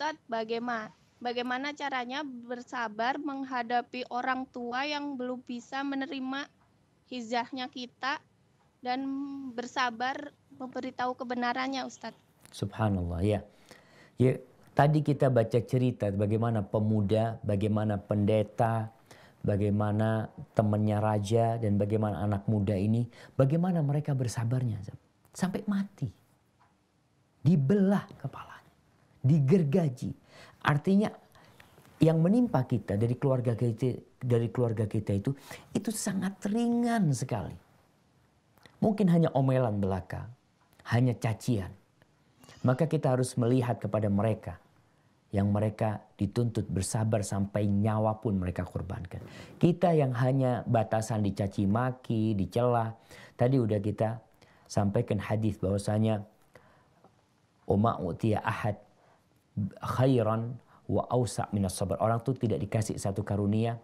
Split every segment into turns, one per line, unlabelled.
Ustadz, bagaimana bagaimana caranya bersabar menghadapi orang tua yang belum bisa menerima hijrahnya kita dan bersabar memberitahu kebenarannya Ustadz.
Subhanallah ya. Ya, tadi kita baca cerita bagaimana pemuda, bagaimana pendeta, bagaimana temannya raja dan bagaimana anak muda ini, bagaimana mereka bersabarnya sampai mati. Dibelah kepala digergaji. Artinya yang menimpa kita dari keluarga kita dari keluarga kita itu itu sangat ringan sekali. Mungkin hanya omelan belaka, hanya cacian. Maka kita harus melihat kepada mereka yang mereka dituntut bersabar sampai nyawa pun mereka korbankan. Kita yang hanya batasan dicaci maki, dicela. Tadi udah kita sampaikan hadis bahwasanya Uma ahad khairan wa ausa minas sabar. Orang itu tidak dikasih satu karunia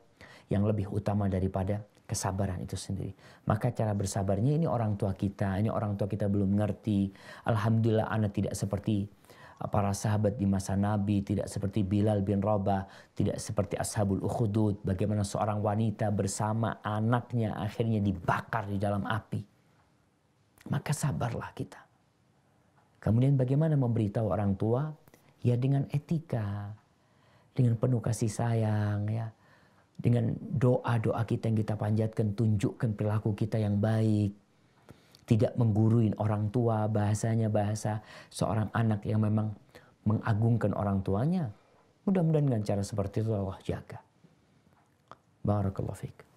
yang lebih utama daripada kesabaran itu sendiri. Maka cara bersabarnya ini orang tua kita, ini orang tua kita belum mengerti. Alhamdulillah anak tidak seperti ah, para sahabat di masa Nabi, tidak seperti Bilal bin Rabah, tidak seperti Ashabul Ukhudud, bagaimana seorang wanita bersama anaknya akhirnya dibakar di dalam api. Maka sabarlah kita. Kemudian bagaimana memberitahu orang tua ya dengan etika, dengan penuh kasih sayang ya, dengan doa-doa kita yang kita panjatkan, tunjukkan perilaku kita yang baik. Tidak mengguruin orang tua, bahasanya bahasa seorang anak yang memang mengagungkan orang tuanya. Mudah-mudahan dengan cara seperti itu Allah jaga. Barakallahu